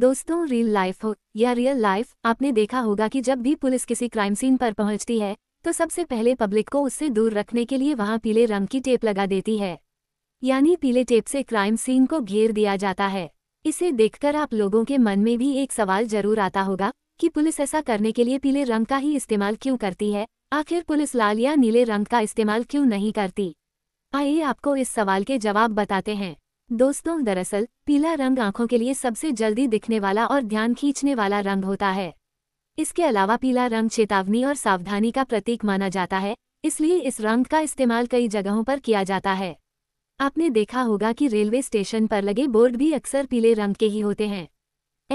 दोस्तों real life हो या रियल लाइफ आपने देखा होगा कि जब भी पुलिस किसी क्राइम सीन पर पहुंचती है तो सबसे पहले पब्लिक को उससे दूर रखने के लिए वहां पीले रंग की टेप लगा देती है यानी पीले टेप से क्राइम सीन को घेर दिया जाता है इसे देखकर आप लोगों के मन में भी एक सवाल जरूर आता होगा कि पुलिस ऐसा करने के लिए पीले रंग का ही इस्तेमाल क्यों करती है आखिर पुलिस लाल या नीले रंग का इस्तेमाल क्यों नहीं करती आइए आपको इस सवाल के जवाब बताते हैं दोस्तों दरअसल पीला रंग आंखों के लिए सबसे जल्दी दिखने वाला और ध्यान खींचने वाला रंग होता है इसके अलावा पीला रंग चेतावनी और सावधानी का प्रतीक माना जाता है इसलिए इस रंग का इस्तेमाल कई जगहों पर किया जाता है आपने देखा होगा कि रेलवे स्टेशन पर लगे बोर्ड भी अक्सर पीले रंग के ही होते हैं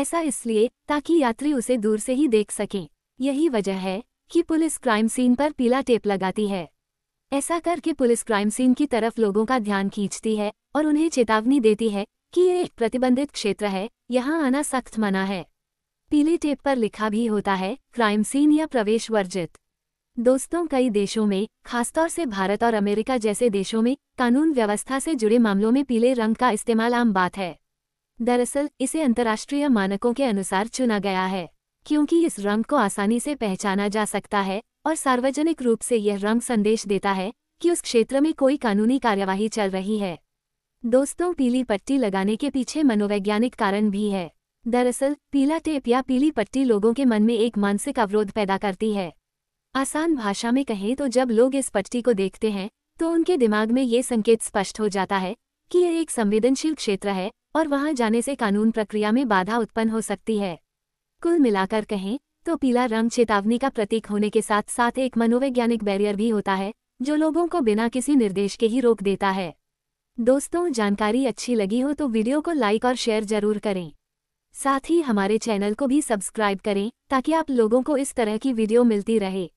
ऐसा इसलिए ताकि यात्री उसे दूर से ही देख सकें यही वजह है कि पुलिस क्राइम सीन पर पीला टेप लगाती है ऐसा करके पुलिस क्राइम सीन की तरफ लोगों का ध्यान खींचती है और उन्हें चेतावनी देती है कि ये एक प्रतिबंधित क्षेत्र है यहाँ आना सख्त मना है पीले टेप पर लिखा भी होता है क्राइम सीन या प्रवेश वर्जित दोस्तों कई देशों में खासतौर से भारत और अमेरिका जैसे देशों में कानून व्यवस्था से जुड़े मामलों में पीले रंग का इस्तेमाल आम बात है दरअसल इसे अंतर्राष्ट्रीय मानकों के अनुसार चुना गया है क्योंकि इस रंग को आसानी से पहचाना जा सकता है और सार्वजनिक रूप से यह रंग संदेश देता है कि उस क्षेत्र में कोई कानूनी कार्यवाही चल रही है दोस्तों पीली पट्टी लगाने के पीछे मनोवैज्ञानिक कारण भी है दरअसल पीला टेप या पीली पट्टी लोगों के मन में एक मानसिक अवरोध पैदा करती है आसान भाषा में कहें तो जब लोग इस पट्टी को देखते हैं तो उनके दिमाग में ये संकेत स्पष्ट हो जाता है कि यह एक संवेदनशील क्षेत्र है और वहां जाने से कानून प्रक्रिया में बाधा उत्पन्न हो सकती है कुल मिलाकर कहें तो पीला रंग चेतावनी का प्रतीक होने के साथ साथ एक मनोवैज्ञानिक बैरियर भी होता है जो लोगों को बिना किसी निर्देश के ही रोक देता है दोस्तों जानकारी अच्छी लगी हो तो वीडियो को लाइक और शेयर जरूर करें साथ ही हमारे चैनल को भी सब्सक्राइब करें ताकि आप लोगों को इस तरह की वीडियो मिलती रहे